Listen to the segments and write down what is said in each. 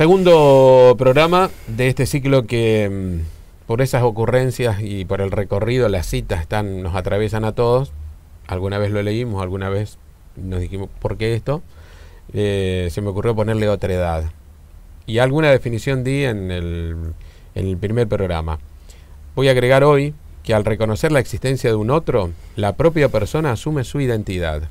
Segundo programa de este ciclo que mm, por esas ocurrencias y por el recorrido, las citas están, nos atraviesan a todos. Alguna vez lo leímos, alguna vez nos dijimos, ¿por qué esto? Eh, se me ocurrió ponerle otra edad. Y alguna definición di en en el primer programa. Voy a agregar hoy que al reconocer la existencia de un otro, la propia persona asume su identidad.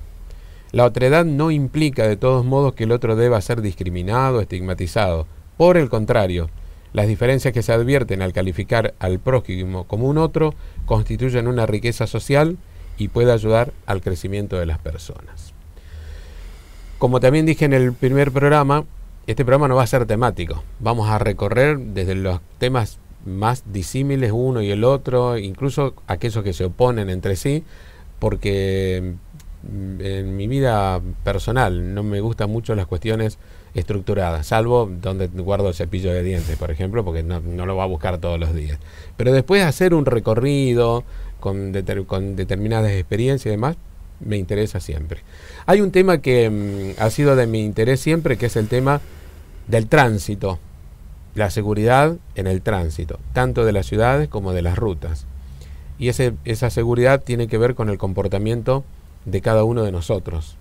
La otredad no implica de todos modos que el otro deba ser discriminado, estigmatizado. Por el contrario, las diferencias que se advierten al calificar al prójimo como un otro constituyen una riqueza social y puede ayudar al crecimiento de las personas. Como también dije en el primer programa, este programa no va a ser temático. Vamos a recorrer desde los temas más disímiles uno y el otro, incluso aquellos que se oponen entre sí, porque Mm, en mi vida personal no me gustan mucho las cuestiones estructuradas, salvo donde guardo el cepillo de dientes, por ejemplo, porque no, lo va a buscar todos los días. Pero después hacer un recorrido con, determinadas experiencias y demás, me interesa siempre. Hay un tema que mm, ha sido de mi interés siempre, que es el tema del tránsito, la seguridad en el tránsito, tanto de las ciudades como de las rutas. Y ese, esa seguridad tiene que ver con el comportamiento de cada uno de nosotros,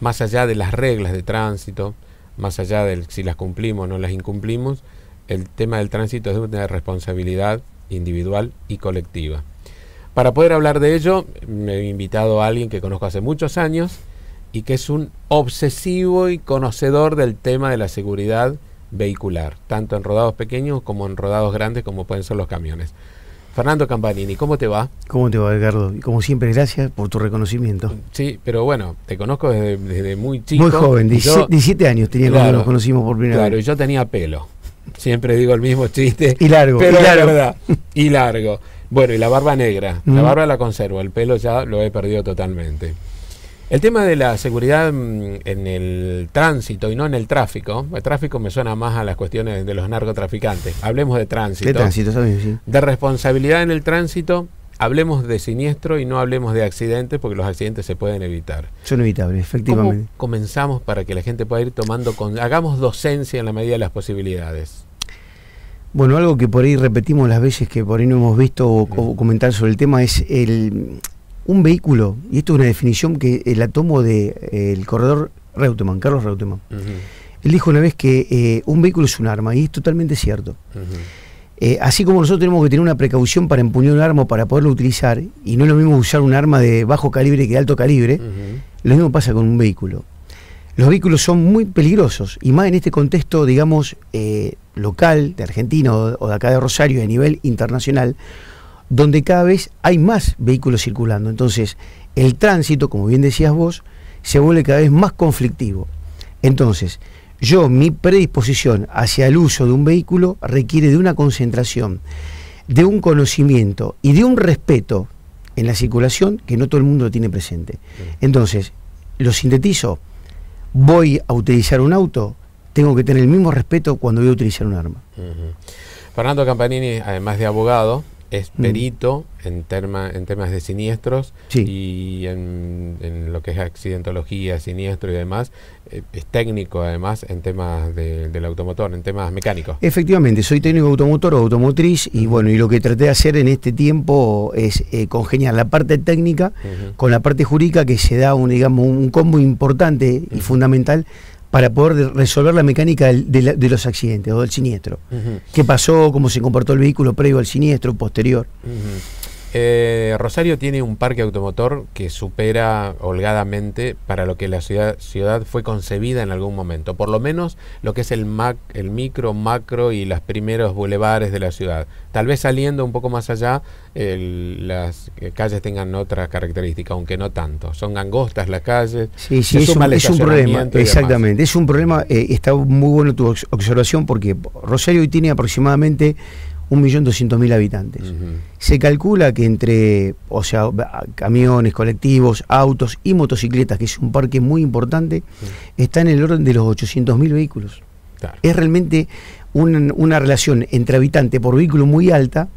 más allá de las reglas de tránsito, más allá de si las cumplimos o no las incumplimos, el tema del tránsito es una responsabilidad individual y colectiva. Para poder hablar de ello, me he invitado a alguien que conozco hace muchos años y que es un obsesivo y conocedor del tema de la seguridad vehicular, tanto en rodados pequeños como en rodados grandes como pueden ser los camiones. Fernando Campanini, ¿cómo te va? ¿Cómo te va, Edgardo? como siempre, gracias por tu reconocimiento. Sí, pero bueno, te conozco desde, muy chico. Muy joven, 17, años tenía cuando nos conocimos por primera vez. Claro, y yo tenía pelo. Siempre digo el mismo chiste. Y largo, pero Verdad, y largo. Bueno, y la barba negra. La barba la conservo, el pelo ya lo he perdido totalmente. El tema de la seguridad mm, en el tránsito y no en el tráfico. El tráfico me suena más a las cuestiones de los narcotraficantes. Hablemos de tránsito. De tránsito sí. De responsabilidad en el tránsito. Hablemos de siniestro y no hablemos de accidentes porque los accidentes se pueden evitar. Son evitables, efectivamente. ¿Cómo comenzamos para que la gente pueda ir tomando con hagamos docencia en la medida de las posibilidades. Bueno, algo que por ahí repetimos las veces que por ahí no hemos visto o comentar sobre el tema es el, un vehículo, y esto es una definición que eh, la tomo del de, eh, el corredor Reutemann, Carlos Reutemann. Él dijo una vez que eh, un vehículo es un arma, y es totalmente cierto. así como nosotros tenemos que tener una precaución para empuñar un arma para poderlo utilizar, y no es lo mismo usar un arma de bajo calibre que de alto calibre, lo mismo pasa con un vehículo. Los vehículos son muy peligrosos, y más en este contexto, digamos, local, de Argentina o, o de acá de Rosario, a nivel internacional, donde cada vez hay más vehículos circulando. Entonces, el tránsito, como bien decías vos, se vuelve cada vez más conflictivo. Entonces, yo, mi predisposición hacia el uso de un vehículo requiere de una concentración, de un conocimiento y de un respeto en la circulación que no todo el mundo tiene presente. Entonces, lo sintetizo, voy a utilizar un auto, tengo que tener el mismo respeto cuando voy a utilizar un arma. Fernando Campanini, además de abogado, es perito en, en temas de siniestros y en, lo que es accidentología, siniestro y demás. Eh, es técnico además en temas del automotor, en temas mecánicos. Efectivamente, soy técnico automotor o automotriz y bueno, y lo que traté de hacer en este tiempo es eh, congeniar la parte técnica con la parte jurídica que se da un, digamos, un combo importante y fundamental para poder resolver la mecánica de, los accidentes o del siniestro. ¿Qué pasó? ¿Cómo se comportó el vehículo previo al siniestro, posterior? Eh, Rosario tiene un parque automotor que supera holgadamente para lo que la ciudad, fue concebida en algún momento, por lo menos lo que es el, mac, el micro, macro y los primeros bulevares de la ciudad. Tal vez saliendo un poco más allá, las calles tengan otra característica, aunque no tanto. Son angostas las calles. Sí, sí, es un, problema, exactamente. Es un problema, eh, está muy buena tu observación porque Rosario hoy tiene aproximadamente 1.200.000 habitantes. mil habitantes Se calcula que entre, o sea, camiones, colectivos, autos y motocicletas, que es un parque muy importante, está en el orden de los 800.000 vehículos. Es realmente una, relación entre habitante por vehículo muy alta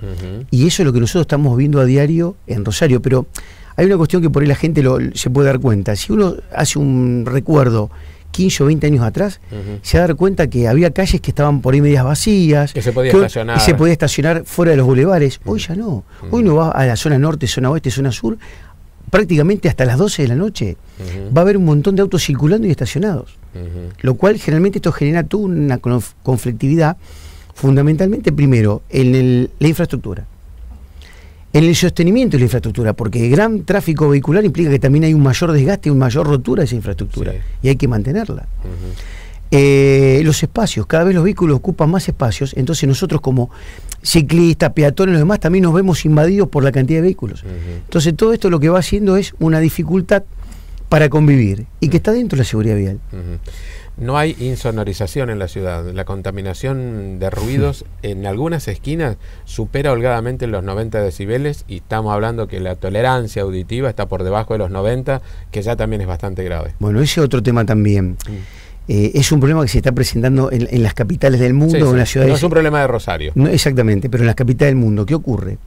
y eso es lo que nosotros estamos viendo a diario en Rosario. Pero hay una cuestión que por ahí la gente se puede dar cuenta. Si uno hace un recuerdo 15 o 20 años atrás, se va a dar cuenta que había calles que estaban por ahí medias vacías. Que se podía estacionar. fuera de los bulevares. Hoy ya no. Hoy no va a la zona norte, zona oeste, zona sur. Prácticamente hasta las 12 de la noche va a haber un montón de autos circulando y estacionados. Lo cual generalmente esto genera toda una conflictividad, fundamentalmente primero en la infraestructura en el sostenimiento de la infraestructura, porque gran tráfico vehicular implica que también hay un mayor desgaste, una mayor rotura de esa infraestructura, y hay que mantenerla. Eh, los espacios, cada vez los vehículos ocupan más espacios, entonces nosotros como ciclistas, peatones, los demás también nos vemos invadidos por la cantidad de vehículos. Entonces todo esto lo que va haciendo es una dificultad para convivir y que está dentro de la seguridad vial no hay insonorización en la ciudad. La contaminación de ruidos hmm. en algunas esquinas supera holgadamente los 90 decibeles y estamos hablando que la tolerancia auditiva está por debajo de los 90, que ya también es bastante grave. Bueno, ese otro tema también. Hmm. Eh, es un problema que se está presentando en, las capitales del mundo, en las ciudades. No es un problema de Rosario. No, exactamente, pero en las capitales del mundo. ¿Qué ocurre?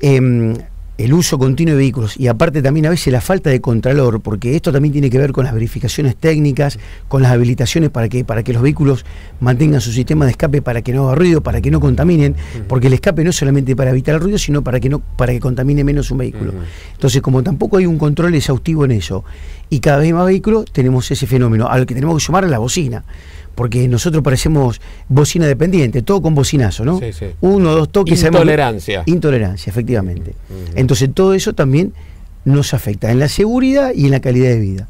Em, el uso continuo de vehículos y aparte también a veces la falta de contralor, porque esto también tiene que ver con las verificaciones técnicas, con las habilitaciones para que, para que los vehículos mantengan su sistema de escape para que no haga ruido, para que no contaminen, porque el escape no es solamente para evitar el ruido, sino para que no, para que contamine menos un vehículo. Entonces, como tampoco hay un control exhaustivo en eso, y cada vez más vehículos, tenemos ese fenómeno, al que tenemos que sumar la bocina porque nosotros parecemos bocina dependiente, todo con bocinazo, ¿no? Sí, sí. Uno, dos toques. Intolerancia. intolerancia, efectivamente. Entonces todo eso también nos afecta en la seguridad y en la calidad de vida.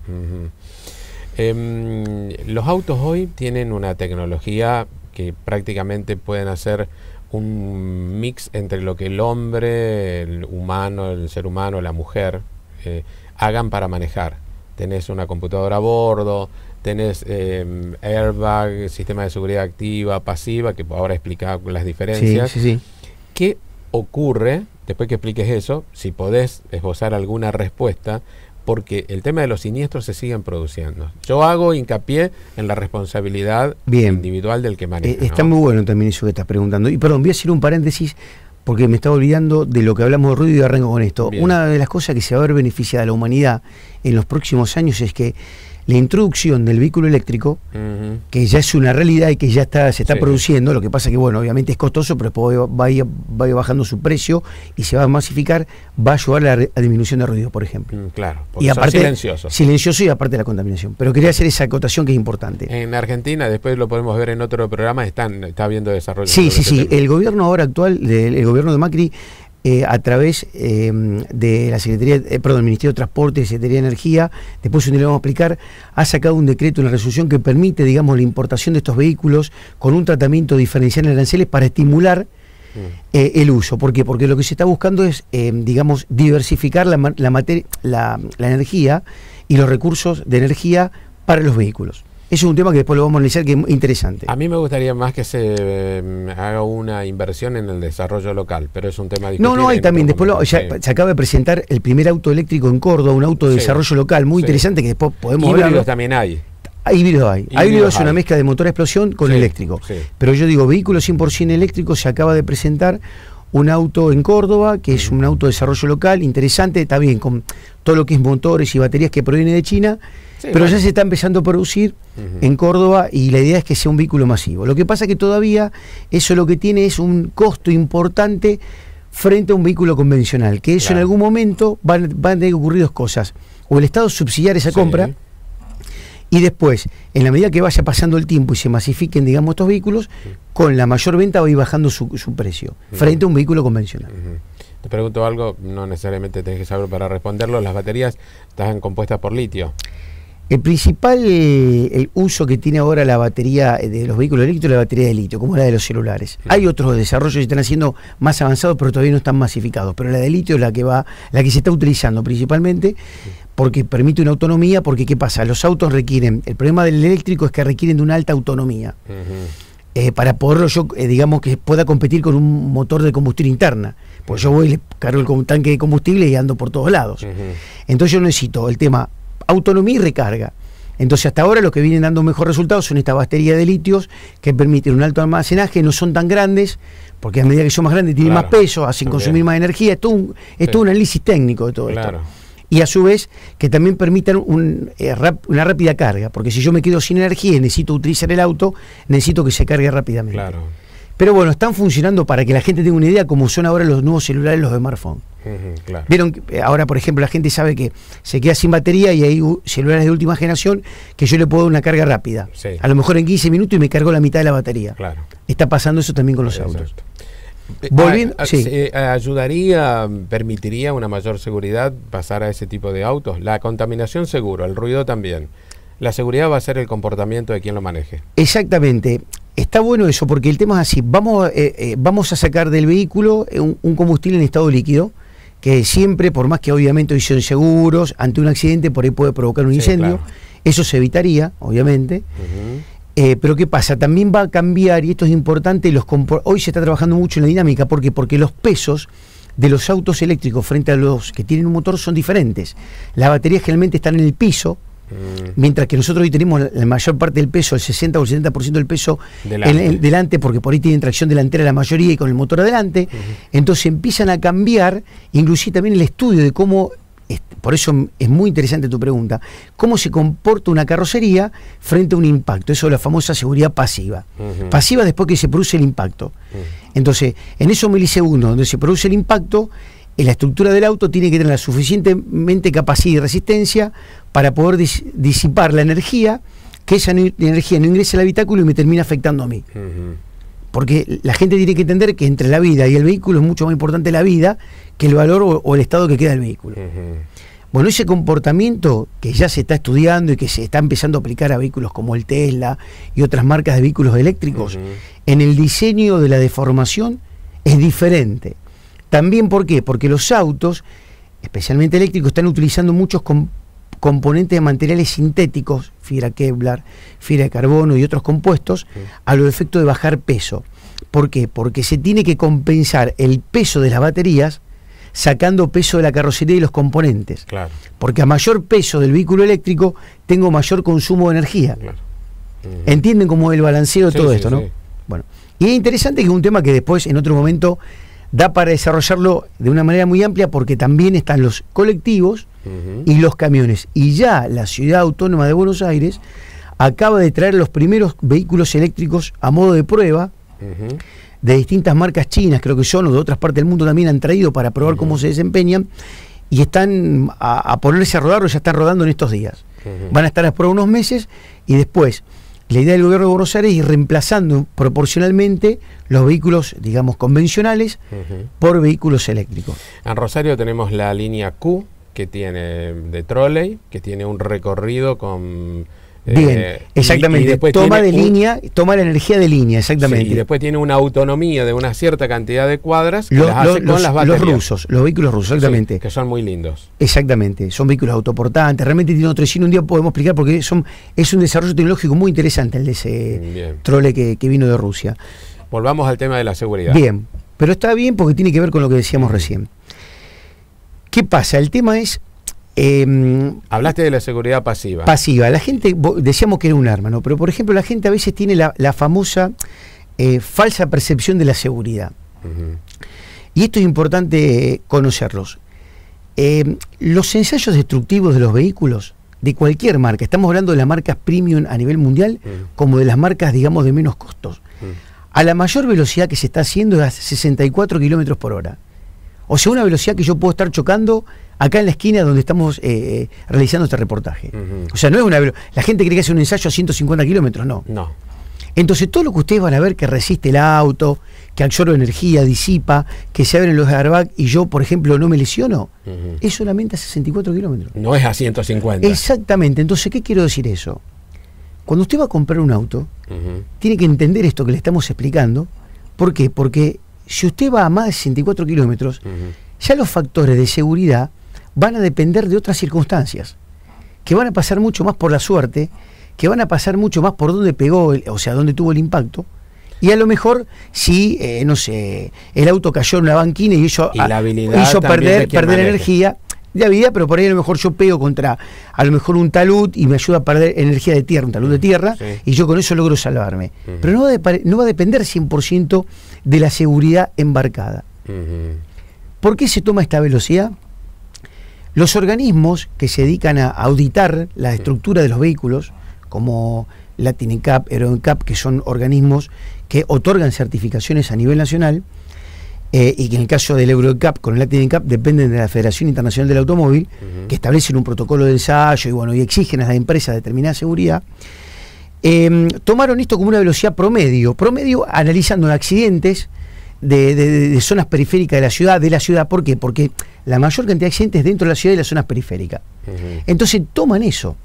Em, los autos hoy tienen una tecnología que prácticamente pueden hacer un mix entre lo que el hombre, el humano, el ser humano, la mujer eh, hagan para manejar tenés una computadora a bordo, tenés em, airbag, sistema de seguridad activa, pasiva, que ahora explicaba las diferencias. Sí, ¿Qué ocurre, después que expliques eso, si podés esbozar alguna respuesta, porque el tema de los siniestros se siguen produciendo. Yo hago hincapié en la responsabilidad individual del que eh, maneja. está muy bueno también eso que estás preguntando. Y perdón, voy a hacer un paréntesis porque me estaba olvidando de lo que hablamos de ruido y arranco con esto. Una de las cosas que se va a ver beneficiada a la humanidad en los próximos años es que la introducción del vehículo eléctrico, que ya es una realidad y que ya está, se está produciendo, lo que pasa que, bueno, obviamente es costoso, pero después va, bajando su precio y se va a masificar, va a ayudar a la disminución de ruido, por ejemplo. Mm, claro, y aparte, silencioso. Silencioso y aparte de la contaminación. Pero quería hacer esa acotación que es importante. En Argentina, después lo podemos ver en otro programa, están, está habiendo desarrollo. Sí, sí, este sí. El gobierno ahora actual, el gobierno de Macri, eh, a través em, de la Secretaría, eh, Ministerio de Transporte y Secretaría de Energía, después un día lo vamos a explicar, ha sacado un decreto, una resolución que permite, digamos, la importación de estos vehículos con un tratamiento diferencial en aranceles para estimular mm. eh, el uso. ¿Por qué? Porque lo que se está buscando es, em, digamos, diversificar la, la, la, la energía y los recursos de energía para los vehículos es un tema que después lo vamos a analizar, que es interesante. A mí me gustaría más que se em, haga una inversión en el desarrollo local, pero es un tema No, no, hay también. Después se acaba de presentar el primer auto eléctrico en Córdoba, un auto de desarrollo local muy interesante que después podemos Híbridos también hay. Híbridos hay. Híbridos, es una mezcla de motor a explosión con eléctrico. Pero yo digo, vehículo 100% eléctrico se acaba de presentar un auto en Córdoba, que es un auto de desarrollo local, interesante, también con todo lo que es motores y baterías que proviene de China pero ya se está empezando a producir en Córdoba y la idea es que sea un vehículo masivo. Lo que pasa es que todavía eso lo que tiene es un costo importante frente a un vehículo convencional, que eso en algún momento van, a tener que ocurrir dos cosas. O el Estado subsidiar esa compra y después, en la medida que vaya pasando el tiempo y se masifiquen, digamos, estos vehículos, con la mayor venta va a ir bajando su, precio frente a un vehículo convencional. Te pregunto algo, no necesariamente tenés que saber para responderlo. Las baterías están compuestas por litio. El principal eh, el uso que tiene ahora la batería eh, de los vehículos eléctricos es la batería de litio, como la de los celulares. Hay otros desarrollos que están haciendo más avanzados, pero todavía no están masificados. Pero la de litio es la que va, la que se está utilizando principalmente porque permite una autonomía, porque ¿qué pasa? Los autos requieren, el problema del eléctrico es que requieren de una alta autonomía. Eh, para poderlo yo, digamos, que pueda competir con un motor de combustión interna. Pues yo voy, le cargo el tanque de combustible y ando por todos lados. Entonces yo necesito el tema autonomía y recarga. Entonces hasta ahora los que vienen dando mejor resultados son estas baterías de litios que permiten un alto almacenaje, no son tan grandes, porque a medida que son más grandes tienen más peso, hacen consumir más energía, Esto es todo un análisis técnico de todo esto. Y a su vez que también permitan un, eh, una rápida carga, porque si yo me quedo sin energía y necesito utilizar el auto, necesito que se cargue rápidamente. Pero bueno, están funcionando para que la gente tenga una idea como son ahora los nuevos celulares, los smartphones. Vieron, eh, ahora por ejemplo la gente sabe que se queda sin batería y hay celulares de última generación que yo le puedo dar una carga rápida. A lo mejor en 15 minutos y me cargo la mitad de la batería. Claro. Está pasando eso también con los autos. Eh, Volviendo, ah, ah, eh, ¿Ayudaría, permitiría una mayor seguridad pasar a ese tipo de autos? La contaminación seguro, el ruido también. La seguridad va a ser el comportamiento de quien lo maneje. Exactamente. Está bueno eso, porque el tema es así, vamos, eh, eh, vamos a sacar del vehículo eh, un, combustible en estado líquido, que siempre, por más que obviamente hoy son seguros, ante un accidente por ahí puede provocar un incendio, eso se evitaría, obviamente. pero ¿qué pasa? También va a cambiar, y esto es importante, hoy se está trabajando mucho en la dinámica, ¿por qué? Porque los pesos de los autos eléctricos frente a los que tienen un motor son diferentes. Las baterías generalmente están en el piso, Mm. Mientras que nosotros hoy tenemos la mayor parte del peso, el 60 o el 70% del peso delante. porque por ahí tienen tracción delantera la mayoría y con el motor adelante. Entonces empiezan a cambiar, inclusive también el estudio de cómo por eso es muy interesante tu pregunta, ¿cómo se comporta una carrocería frente a un impacto? Eso es la famosa seguridad pasiva. Pasiva después que se produce el impacto. Entonces, en esos milisegundos donde se produce el impacto, la estructura del auto tiene que tener la suficientemente capacidad y resistencia para poder disipar la energía, que esa energía no ingrese al habitáculo y me termina afectando a mí. Porque la gente tiene que entender que entre la vida y el vehículo es mucho más importante la vida que el valor o, el estado que queda del vehículo. Bueno, ese comportamiento que ya se está estudiando y que se está empezando a aplicar a vehículos como el Tesla y otras marcas de vehículos eléctricos, en el diseño de la deformación es diferente. También, ¿por qué? Porque los autos, especialmente eléctricos, están utilizando muchos componentes de materiales sintéticos, fibra Kevlar, fibra de carbono y otros compuestos, a lo efecto de bajar peso. ¿Por qué? Porque se tiene que compensar el peso de las baterías sacando peso de la carrocería y los componentes. Porque a mayor peso del vehículo eléctrico tengo mayor consumo de energía. Entienden cómo es el balanceo de todo esto, ¿no? Bueno, y es interesante que es un tema que después en otro momento da para desarrollarlo de una manera muy amplia porque también están los colectivos y los camiones. Y ya la ciudad autónoma de Buenos Aires acaba de traer los primeros vehículos eléctricos a modo de prueba de distintas marcas chinas, creo que son, o de otras partes del mundo también han traído para probar cómo se desempeñan y están a, a, ponerse a rodar o ya están rodando en estos días. Van a estar a prueba unos meses y después la idea del gobierno de Rosario es ir reemplazando proporcionalmente los vehículos, digamos, convencionales por vehículos eléctricos. En Rosario tenemos la línea Q, que tiene de trolley, que tiene un recorrido con eh, bien, exactamente. toma de línea, toma la energía de línea, exactamente. y después tiene una autonomía de una cierta cantidad de cuadras que los, las rusos, los vehículos rusos, exactamente. que son muy lindos. Exactamente, son vehículos autoportantes, realmente tiene otro sin Un día podemos explicar porque son, es un desarrollo tecnológico muy interesante el de ese trole que, que vino de Rusia. Volvamos al tema de la seguridad. Bien, pero está bien porque tiene que ver con lo que decíamos mm. recién. ¿Qué pasa? El tema es Em, Hablaste de la seguridad pasiva. Pasiva. La gente, decíamos que era un arma, Pero por ejemplo, la gente a veces tiene la, famosa eh, falsa percepción de la seguridad. Y esto es importante conocerlos. Em, los ensayos destructivos de los vehículos, de cualquier marca, estamos hablando de las marcas premium a nivel mundial, como de las marcas, digamos, de menos costos. A la mayor velocidad que se está haciendo es a 64 kilómetros por hora. O sea, una velocidad que yo puedo estar chocando acá en la esquina donde estamos eh, eh, realizando este reportaje. O sea, no es una La gente cree que hace un ensayo a 150 kilómetros, no. No. Entonces, todo lo que ustedes van a ver que resiste el auto, que absorbe energía, disipa, que se abren los airbags y yo, por ejemplo, no me lesiono, es solamente a 64 kilómetros. No es a 150. Exactamente. Entonces, ¿qué quiero decir eso? Cuando usted va a comprar un auto, tiene que entender esto que le estamos explicando. ¿Por qué? Porque si usted va a más de 64 kilómetros, ya los factores de seguridad van a depender de otras circunstancias, que van a pasar mucho más por la suerte, que van a pasar mucho más por dónde pegó, o sea, dónde tuvo el impacto, y a lo mejor si, eh, no sé, el auto cayó en una banquina y hizo, hizo perder, energía de habilidad, pero por ahí a lo mejor yo pego contra a lo mejor un talud y me ayuda a perder energía de tierra, un talud de tierra, y yo con eso logro salvarme. Pero no va, a no va, a depender 100% de la seguridad embarcada. ¿Por qué se toma esta velocidad? Los organismos que se dedican a auditar la estructura de los vehículos, como LatinCap, cap que son organismos que otorgan certificaciones a nivel nacional, eh, y que en el caso del EuroCap con el LatinCap dependen de la Federación Internacional del Automóvil, que establecen un protocolo de ensayo y bueno, y exigen a la empresa determinada seguridad. Em, tomaron esto como una velocidad promedio, promedio analizando accidentes de, zonas periféricas de la ciudad, de la ciudad, ¿por qué? Porque la mayor cantidad de accidentes dentro de la ciudad y las zonas periféricas. Entonces toman eso.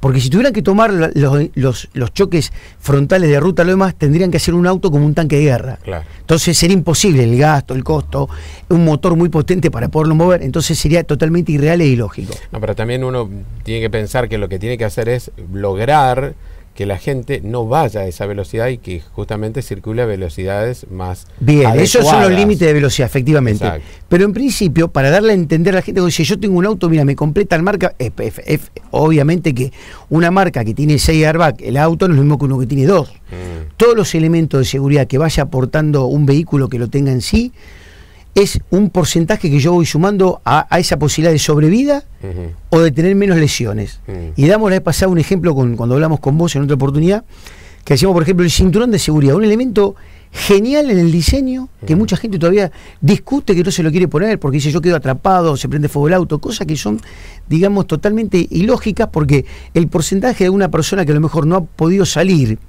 Porque si tuvieran que tomar los, choques frontales de ruta, lo demás, tendrían que hacer un auto como un tanque de guerra. Entonces sería imposible el gasto, el costo, un motor muy potente para poderlo mover, entonces sería totalmente irreal e ilógico. No, pero también uno tiene que pensar que lo que tiene que hacer es lograr que la gente no vaya a esa velocidad y que justamente circule a velocidades más. Bien, esos son los límites de velocidad, efectivamente. Pero en principio, para darle a entender a la gente, si yo tengo un auto, mira, me completa el marca, obviamente que una marca que tiene 6 airbags, el auto no es lo mismo que uno que tiene 2. Mm. Todos los elementos de seguridad que vaya aportando un vehículo que lo tenga en sí, es un porcentaje que yo voy sumando a, esa posibilidad de sobrevida o de tener menos lesiones. Mm. Y damos la vez pasada un ejemplo cuando hablamos con vos en otra oportunidad, que hacíamos, por ejemplo, el cinturón de seguridad, un elemento genial en el diseño que mm. mucha gente todavía discute que no se lo quiere poner porque dice yo quedo atrapado, se prende fuego el auto, cosas que son, digamos, totalmente ilógicas porque el porcentaje de una persona que a lo mejor no ha podido salir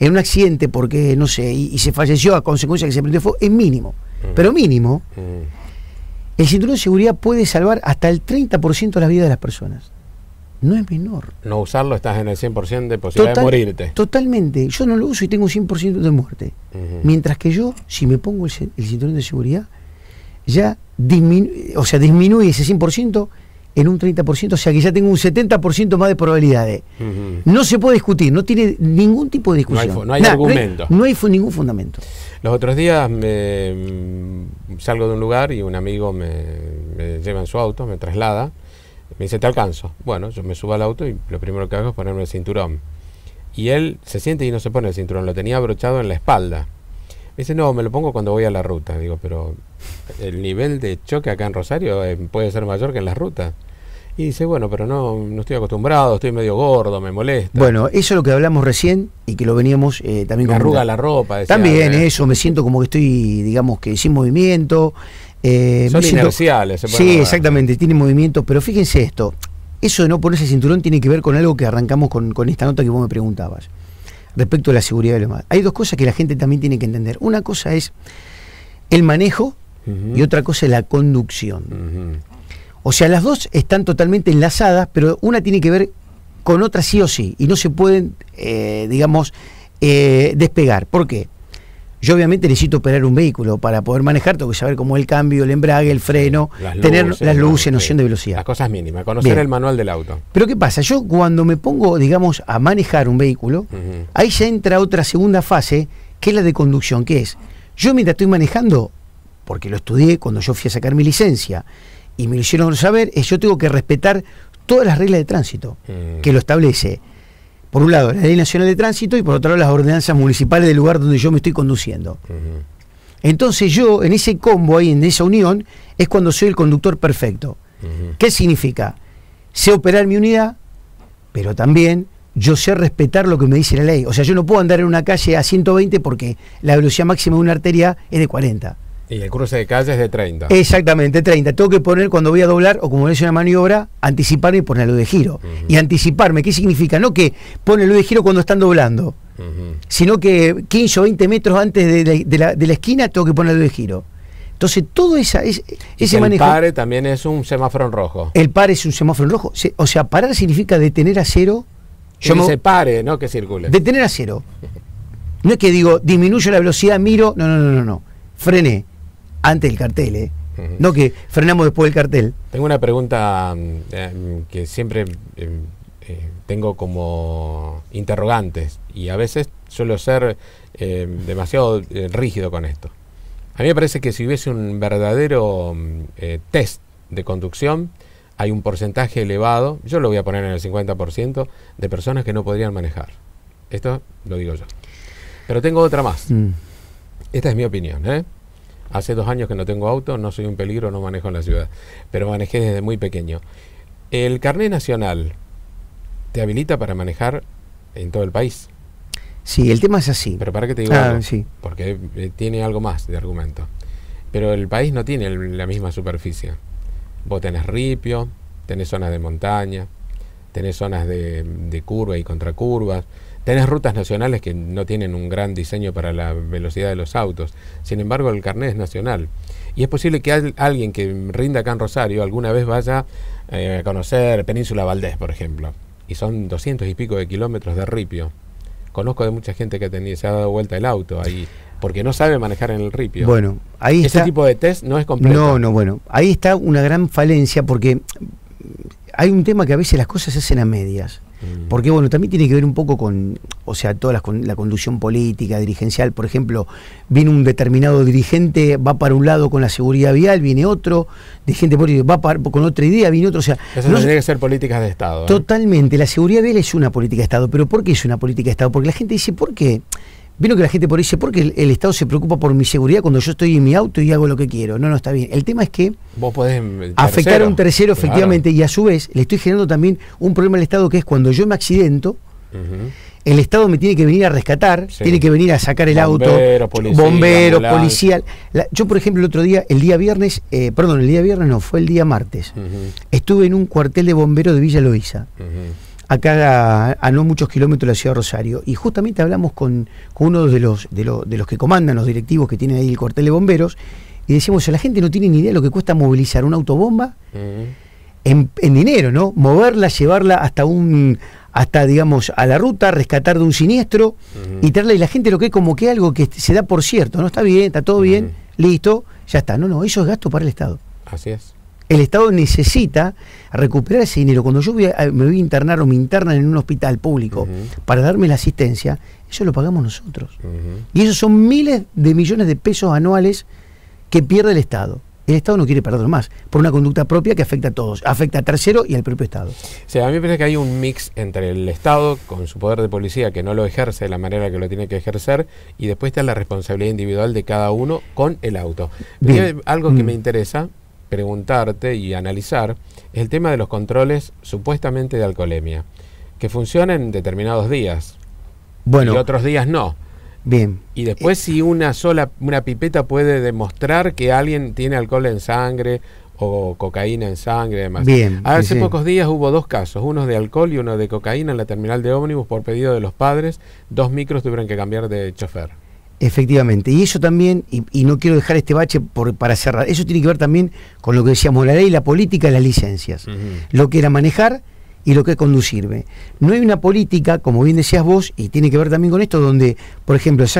en un accidente porque, no sé, y, se falleció a consecuencia de que se prendió fuego es mínimo pero mínimo, mm. el cinturón de seguridad puede salvar hasta el 30% de la vida de las personas. No es menor. No usarlo, estás en el 100% de posibilidad de morirte. Totalmente. Yo no lo uso y tengo un 100% de muerte. Mientras que yo, si me pongo el, cinturón de seguridad, ya disminuye, o sea, disminuye ese 100% en un 30%, o sea que ya tengo un 70% más de probabilidades. No se puede discutir, no tiene ningún tipo de discusión. No hay, no argumento. no hay ningún fundamento. Los otros días me, mm, salgo de un lugar y un amigo me, lleva en su auto, me traslada, me dice, te alcanzo. Bueno, yo me subo al auto y lo primero que hago es ponerme el cinturón. Y él se siente y no se pone el cinturón, lo tenía abrochado en la espalda. Me dice, no, me lo pongo cuando voy a la ruta. Digo, pero el nivel de choque acá en Rosario eh, puede ser mayor que en la ruta. Y dice, bueno, pero no, no estoy acostumbrado, estoy medio gordo, me molesta. Bueno, eso es lo que hablamos recién y que lo veníamos eh, también con. arruga la ropa. también eso, me siento como que estoy, digamos, que sin movimiento. Eh, Son inerciales. sí, exactamente, tiene movimiento, pero fíjense esto, eso de no ponerse cinturón tiene que ver con algo que arrancamos con, esta nota que vos me preguntabas, respecto a la seguridad de los Hay dos cosas que la gente también tiene que entender. Una cosa es el manejo y otra cosa es la conducción. O sea, las dos están totalmente enlazadas, pero una tiene que ver con otra sí o sí, y no se pueden, eh, digamos, eh, despegar. ¿Por qué? Yo obviamente necesito operar un vehículo para poder manejar, tengo que saber cómo es el cambio, el embrague, el freno, tener las luces, noción de velocidad. Las cosas mínimas, conocer el manual del auto. Pero ¿qué pasa? Yo cuando me pongo, digamos, a manejar un vehículo, ahí ya entra otra segunda fase, que es la de conducción, que es, yo mientras estoy manejando, porque lo estudié cuando yo fui a sacar mi licencia, y me lo hicieron saber, es yo tengo que respetar todas las reglas de tránsito eh. que lo establece. Por un lado, la Ley Nacional de Tránsito y por otro lado, las ordenanzas municipales del lugar donde yo me estoy conduciendo. Entonces yo, en ese combo ahí, en esa unión, es cuando soy el conductor perfecto. ¿Qué significa? Sé operar mi unidad, pero también yo sé respetar lo que me dice la ley. O sea, yo no puedo andar en una calle a 120 porque la velocidad máxima de una arteria es de 40. Y el cruce de calles de 30. Exactamente, 30. Tengo que poner cuando voy a doblar, o como es una maniobra, anticiparme y ponerlo de giro. Y anticiparme, ¿qué significa? No que ponerlo de giro cuando están doblando, sino que 15 o 20 metros antes de, la, esquina tengo que ponerlo de giro. Entonces, todo esa, ese manejo. El pare también es un semáforo rojo. El pare es un semáforo rojo. O sea, parar significa detener a cero. que se pare, no que circule. Detener a cero. No es que digo, disminuyo la velocidad, miro. No, no, no, no. no. Frené antes del cartel, ¿eh? No que frenamos después del cartel. Tengo una pregunta mm, eh, mm, que siempre eh, eh, tengo como interrogantes y a veces suelo ser demasiado rígido con esto. A mí me parece que si hubiese un verdadero mm, test de conducción, hay un porcentaje elevado, yo lo voy a poner en el 50%, de personas que no podrían manejar. Esto lo digo yo. Pero tengo otra más. Esta es mi opinión, ¿eh? Hace dos años que no tengo auto, no soy un peligro, no manejo en la ciudad, pero manejé desde muy pequeño. El carnet nacional te habilita para manejar en todo el país. Sí, el tema es así. Pero para que te diga ah, porque eh, tiene algo más de argumento. Pero el país no tiene la misma superficie. Vos tenés ripio, tenés zonas de montaña, tenés zonas de, de curva y contracurvas, Tenés rutas nacionales que no tienen un gran diseño para la velocidad de los autos. Sin embargo, el carnet es nacional. Y es posible que alguien que rinda acá en Rosario alguna vez vaya eh, a conocer Península Valdés, por ejemplo. Y son doscientos y pico de kilómetros de ripio. Conozco de mucha gente que se ha dado vuelta el auto ahí, porque no sabe manejar en el ripio. Bueno, ahí Ese tipo de test no es completo. No, no, bueno. Ahí está una gran falencia porque hay un tema que a veces las cosas se hacen a medias. Mm. Porque, bueno, también tiene que ver un poco con, o sea, toda la, la conducción política, dirigencial. Por ejemplo, viene un determinado dirigente, va para un lado con la seguridad vial, viene otro, dirigente política, va con otra idea, viene otro. O sea, Eso no, tiene que ser políticas de Estado. ¿eh? Totalmente. La seguridad vial es una política de Estado. ¿Pero por qué es una política de Estado? Porque la gente dice, ¿por qué? Vino que la gente por ahí dice, ¿por qué el, Estado se preocupa por mi seguridad cuando yo estoy en mi auto y hago lo que quiero? No, no está bien. El tema es que Vos afectar a un tercero efectivamente y a su vez le estoy generando también un problema al Estado que es cuando yo me accidento, el Estado me tiene que venir a rescatar, tiene que venir a sacar el auto, policía, bombero, policía. yo, por ejemplo, el otro día, el día viernes, eh, perdón, el día viernes no, fue el día martes, estuve en un cuartel de bomberos de Villa Loiza acá a, no muchos kilómetros de la ciudad de Rosario. Y justamente hablamos con, uno de los, de, los que comandan, los directivos que tiene ahí el cuartel de bomberos, y decimos, la gente no tiene ni idea de lo que cuesta movilizar una autobomba mm. en, dinero, ¿no? Moverla, llevarla hasta un hasta digamos a la ruta, rescatar de un siniestro y mm. traerla y la gente lo que es como que algo que se da por cierto, no está bien, está todo mm. bien, listo, ya está. No, no, eso es gasto para el Estado. Así es. El Estado necesita recuperar ese dinero. Cuando yo me voy a internar o me internan en un hospital público para darme la asistencia, eso lo pagamos nosotros. Y esos son miles de millones de pesos anuales que pierde el Estado. El Estado no quiere perder más por una conducta propia que afecta a todos, afecta a tercero y al propio Estado. O sea, a mí me parece que hay un mix entre el Estado con su poder de policía que no lo ejerce de la manera que lo tiene que ejercer y después está la responsabilidad individual de cada uno con el auto. Algo que me mm. interesa preguntarte y analizar es el tema de los controles supuestamente de alcoholemia, que funcionan en determinados días. Bueno. Y otros días no. Bien. Y después eh, si una sola, una pipeta puede demostrar que alguien tiene alcohol en sangre o cocaína en sangre, además. Bien. Hace pocos días hubo dos casos, uno de alcohol y uno de cocaína en la terminal de ómnibus por pedido de los padres. Dos micros tuvieron que cambiar de chofer. Efectivamente, y eso también, y, no quiero dejar este bache para cerrar, eso tiene que ver también con lo que decíamos, la ley, la política las licencias, lo que era manejar y lo que es conducirme. No hay una política, como bien decías vos, y tiene que ver también con esto, donde, por ejemplo, se,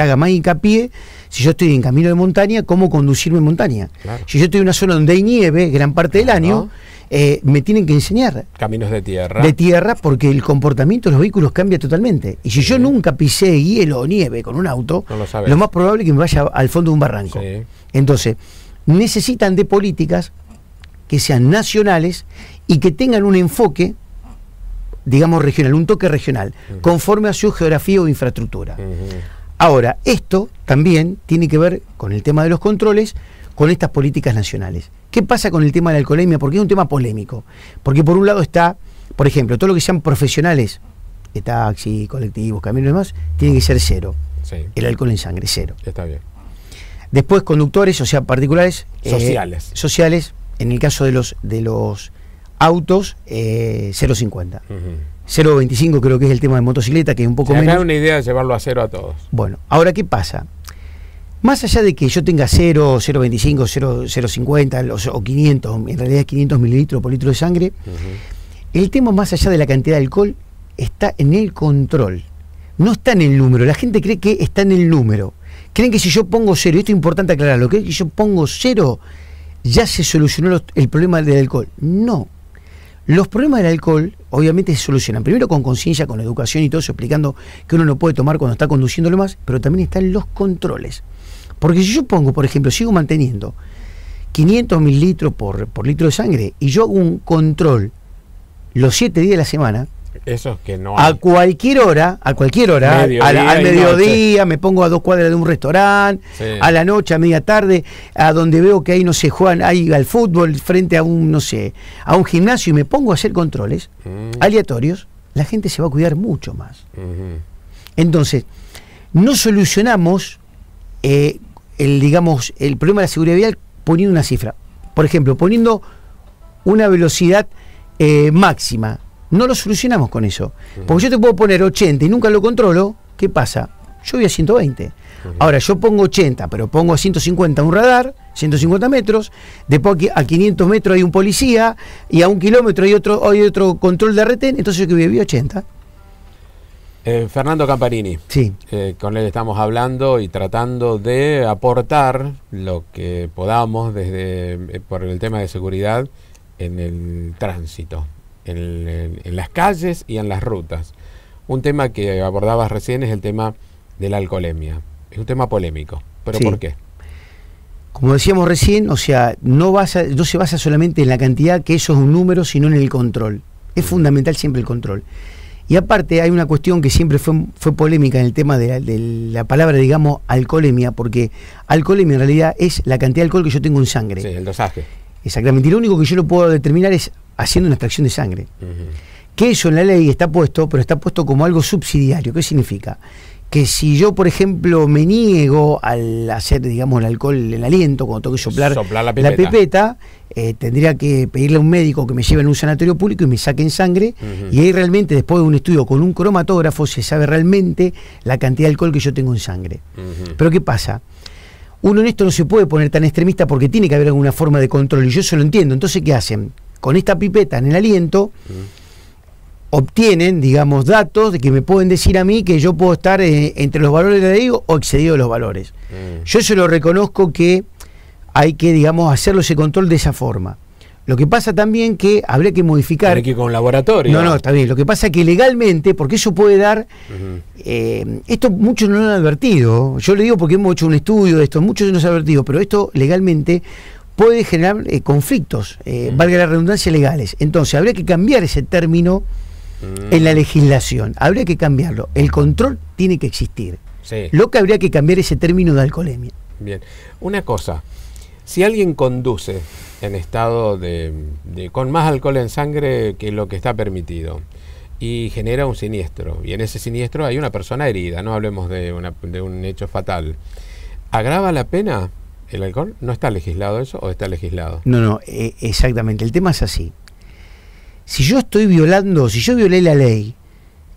haga más hincapié, si yo estoy en camino de montaña, cómo conducirme en montaña. Si yo estoy en una zona donde hay nieve gran parte del año, eh, me tienen que enseñar. Caminos de tierra. De tierra, porque el comportamiento de los vehículos cambia totalmente. Y si yo nunca pisé hielo o nieve con un auto, lo, más probable es que me vaya al fondo de un barranco. Entonces, necesitan de políticas que sean nacionales y que tengan un enfoque digamos regional, un toque regional, conforme a su geografía o infraestructura. Ahora, esto también tiene que ver con el tema de los controles, con estas políticas nacionales. ¿Qué pasa con el tema de la alcoholemia? Porque es un tema polémico. Porque por un lado está, por ejemplo, todo lo que sean profesionales, taxi, colectivos, caminos y demás, tiene que ser cero. El alcohol en sangre, cero. Está bien. Después conductores, o sea, particulares. Eh, sociales. sociales, en el caso de los, de los autos, 0,50. Eh, 0,25 creo que es el tema de motocicleta, que es un poco Se menos. una idea de llevarlo a cero a todos. Bueno, ahora, ¿qué pasa? Más allá de que yo tenga 0, 0,25, 0,50 o 500, en realidad 500 mililitros por litro de sangre, el tema más allá de la cantidad de alcohol está en el control. No está en el número. La gente cree que está en el número. Creen que si yo pongo cero, y esto es importante aclararlo, creen que si yo pongo cero, ya se solucionó el problema del alcohol. No. Los problemas del alcohol obviamente se solucionan primero con conciencia, con educación y todo eso, explicando que uno no puede tomar cuando está lo más, pero también están los controles. Porque si yo pongo, por ejemplo, sigo manteniendo 500 mililitros por, por litro de sangre y yo hago un control los 7 días de la semana, eso que no A cualquier hora, a cualquier hora, al, mediodía, me pongo a dos cuadras de un restaurante, a la noche, a media tarde, a donde veo que ahí no sé, Juan hay al fútbol frente a un, no sé, a un gimnasio y me pongo a hacer controles mm. aleatorios, la gente se va a cuidar mucho más. Entonces, no solucionamos eh, el, digamos, el problema de la seguridad vial poniendo una cifra. Por ejemplo, poniendo una velocidad eh, máxima. No lo solucionamos con eso. Porque yo te puedo poner 80 y nunca lo controlo, ¿qué pasa? Yo voy a 120. Ahora, yo pongo 80, pero pongo a 150 un radar, 150 metros, después a 500 metros hay un policía, y a un kilómetro hay otro, hay otro control de retén, entonces yo que voy a 80. Eh, Fernando Camparini. Sí. Eh, con él estamos hablando y tratando de aportar lo que podamos desde eh, por el tema de seguridad en el tránsito, en, las calles y en las rutas. Un tema que abordabas recién es el tema de la alcoholemia. Es un tema polémico. ¿Pero por qué? Como decíamos recién, o sea, no, no se basa solamente en la cantidad, que eso es un número, sino en el control. Es mm. fundamental siempre el control. Y aparte hay una cuestión que siempre fue, fue polémica en el tema de, la palabra, digamos, alcoholemia, porque alcoholemia en realidad es la cantidad de alcohol que yo tengo en sangre. Sí, el dosaje. Exactamente. Y lo único que yo lo puedo determinar es haciendo una extracción de sangre. Que eso en la ley está puesto, pero está puesto como algo subsidiario. ¿Qué significa? que si yo, por ejemplo, me niego al hacer, digamos, el alcohol, el aliento, cuando tengo que soplar, la pipeta, eh, tendría que pedirle a un médico que me lleve a un sanatorio público y me saquen sangre. Y ahí realmente, después de un estudio con un cromatógrafo, se sabe realmente la cantidad de alcohol que yo tengo en sangre. Pero ¿qué pasa? Uno en esto no se puede poner tan extremista porque tiene que haber alguna forma de control y yo eso lo entiendo. Entonces, ¿qué hacen? Con esta pipeta en el aliento obtienen, digamos, datos de que me pueden decir a mí que yo puedo estar eh, entre los valores de la o excedido de los valores. Mm. Yo solo lo reconozco que hay que, digamos, hacerlo ese control de esa forma. Lo que pasa también que habría que modificar. Hay que ir con laboratorio. No, no, está bien. Lo que pasa es que legalmente, porque eso puede dar. Eh, esto muchos no lo han advertido. Yo le digo porque hemos hecho un estudio de esto, muchos no se han advertido, pero esto legalmente puede generar eh, conflictos, valga la redundancia, legales. Entonces, habría que cambiar ese término Mm. en la legislación. Habría que cambiarlo. El control tiene que existir. Lo que habría que cambiar es término de alcoholemia. Bien. Una cosa, si alguien conduce en estado de, con más alcohol en sangre que lo que está permitido y genera un siniestro, y en ese siniestro hay una persona herida, no hablemos de, un hecho fatal, ¿agrava la pena el alcohol? ¿No está legislado eso o está legislado? No, no, eh, exactamente. El tema es así si yo estoy violando, si yo violé la ley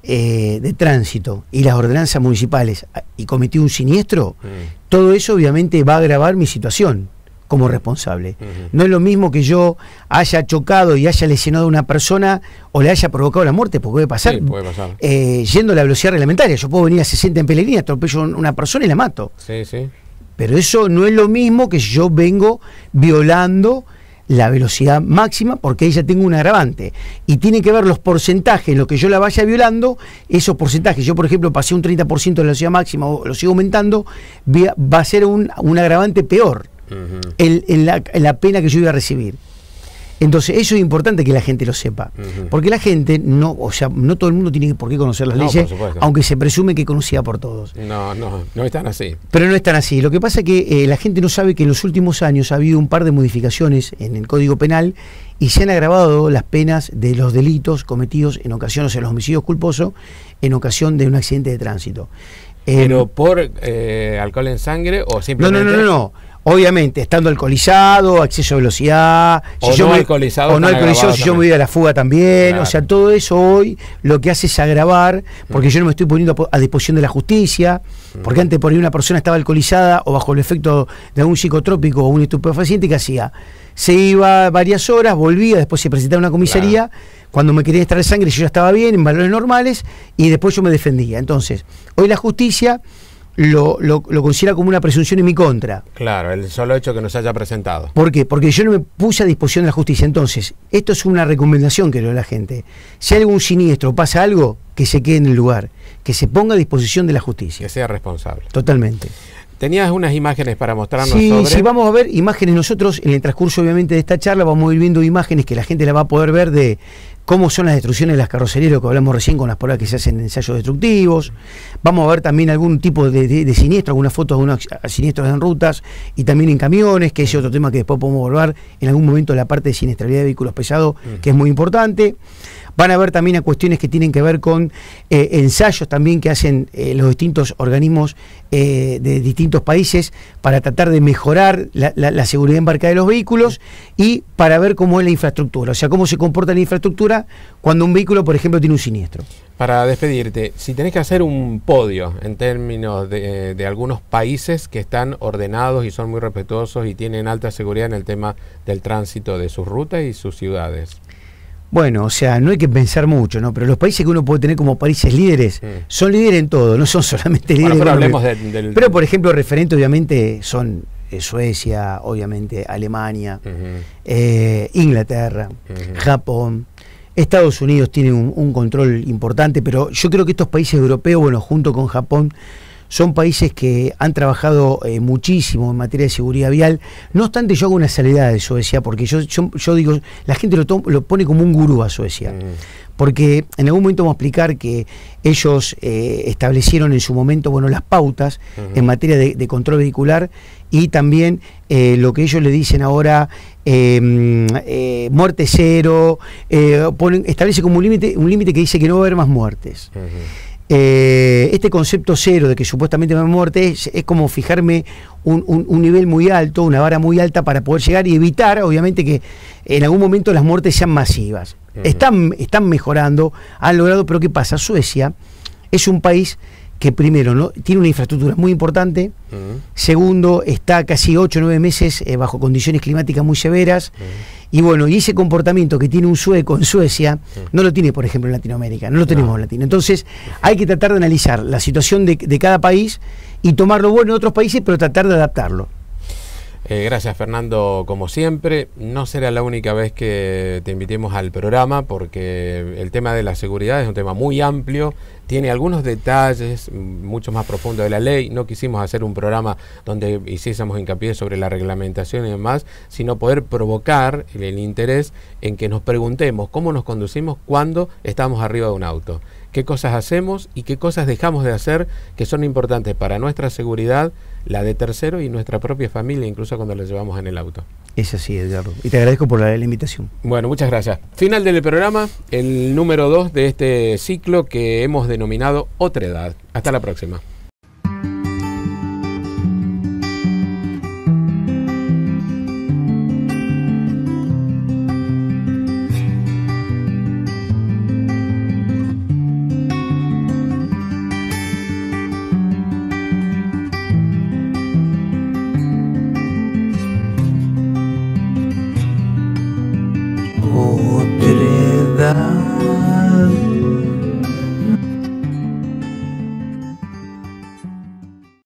eh, de tránsito y las ordenanzas municipales ah, y cometí un siniestro, mm. todo eso obviamente va a agravar mi situación como responsable. No es lo mismo que yo haya chocado y haya lesionado a una persona o le haya provocado la muerte, porque puede pasar, puede pasar. Eh, yendo a la velocidad reglamentaria. Yo puedo venir a 60 en pelerín, atropello a una persona y la mato. Sí, sí. Pero eso no es lo mismo que yo vengo violando la velocidad máxima porque ella tiene tengo un agravante. Y tiene que ver los porcentajes lo que yo la vaya violando, esos porcentajes, yo por ejemplo pasé un 30% de la velocidad máxima o lo sigo aumentando, va a ser un, agravante peor en, la, pena que yo iba a recibir. Entonces, eso es importante que la gente lo sepa. Porque la gente, no, o sea, no todo el mundo tiene por qué conocer las leyes, aunque se presume que conocía por todos. No, no, no están así. Pero no están así. Lo que pasa es que eh, la gente no sabe que en los últimos años ha habido un par de modificaciones en el Código Penal y se han agravado las penas de los delitos cometidos en ocasión, o sea, los homicidios culposos, en ocasión de un accidente de tránsito. ¿Pero em, por eh, alcohol en sangre o simplemente.? no, no, no. no. Obviamente, estando alcoholizado, acceso a velocidad, o no alcoholizado, si yo me voy a la fuga también. O sea, todo eso hoy lo que hace es agravar, porque yo no me estoy poniendo a, disposición de la justicia, porque antes por ahí una persona estaba alcoholizada o bajo el efecto de algún psicotrópico o un estupefaciente que hacía. Se iba varias horas, volvía, después se presentaba a una comisaría. cuando me querían extraer sangre yo ya estaba bien, en valores normales, y después yo me defendía. Entonces, hoy la justicia lo, lo, considera como una presunción en mi contra. Claro, el solo hecho que nos haya presentado. ¿Por qué? Porque yo no me puse a disposición de la justicia. Entonces, esto es una recomendación que le doy a la gente. Si hay algún siniestro, pasa algo, que se quede en el lugar, que se ponga a disposición de la justicia. Que sea responsable. Totalmente. Tenías unas imágenes para mostrarnos sí, sobre... Sí, vamos a ver imágenes nosotros, en el transcurso obviamente de esta charla, vamos a ir viendo imágenes que la gente la va a poder ver de cómo son las destrucciones de las carrocerías, lo que hablamos recién con las pruebas que se hacen en ensayos destructivos. Vamos a ver también algún tipo de, siniestro, algunas fotos de unos siniestros en rutas y también en camiones, que es otro tema que después podemos volver en algún momento a la parte de siniestralidad de vehículos pesados, que es muy importante. Van a ver también a cuestiones que tienen que ver con eh, ensayos también que hacen eh, los distintos organismos eh, de distintos países para tratar de mejorar la, seguridad embarcada de los vehículos y para ver cómo es la infraestructura, o sea, cómo se comporta la infraestructura cuando un vehículo, por ejemplo, tiene un siniestro. Para despedirte, si tenés que hacer un podio en términos de algunos países que están ordenados y son muy respetuosos y tienen alta seguridad en el tema del tránsito de sus rutas y sus ciudades, bueno, o sea, no hay que pensar mucho, ¿no? Pero los países que uno puede tener como países líderes son líderes en todo, no son solamente líderes. en pero, pero por ejemplo, referentes obviamente son eh, Suecia, obviamente Alemania, eh, Inglaterra, Japón. Estados Unidos tiene un, control importante, pero yo creo que estos países europeos, bueno, junto con Japón, son países que han trabajado eh, muchísimo en materia de seguridad vial. No obstante, yo hago una salida de Suecia, porque yo, yo, digo, la gente lo, lo, pone como un gurú a Suecia. Mm. Porque en algún momento vamos a explicar que ellos eh, establecieron en su momento bueno, las pautas en materia de, control vehicular y también eh, lo que ellos le dicen ahora, em, muerte cero, establece como un límite un que dice que no va a haber más muertes. Eh, este concepto cero de que supuestamente me muerte es, como fijarme un, nivel muy alto, una vara muy alta para poder llegar y evitar, obviamente, que en algún momento las muertes sean masivas. están, están mejorando, han logrado, pero ¿qué pasa? Suecia es un país que primero ¿no? tiene una infraestructura muy importante, segundo, está casi 8 o 9 meses eh, bajo condiciones climáticas muy severas, y bueno, y ese comportamiento que tiene un sueco en Suecia, no lo tiene, por ejemplo, en Latinoamérica, no lo tenemos en Latino. Entonces, hay que tratar de analizar la situación de, cada país y tomar lo bueno en otros países, pero tratar de adaptarlo. Eh, gracias Fernando, como siempre. No será la única vez que te invitemos al programa porque el tema de la seguridad es un tema muy amplio, tiene algunos detalles mm, mucho más profundos de la ley. No quisimos hacer un programa donde hiciésemos hincapié sobre la reglamentación y demás, sino poder provocar el interés en que nos preguntemos cómo nos conducimos cuando estamos arriba de un auto qué cosas hacemos y qué cosas dejamos de hacer que son importantes para nuestra seguridad, la de tercero y nuestra propia familia, incluso cuando la llevamos en el auto. Es así, Edgardo. Y te agradezco por la, la invitación. Bueno, muchas gracias. Final del programa, el número 2 de este ciclo que hemos denominado Otra Edad. Hasta la próxima.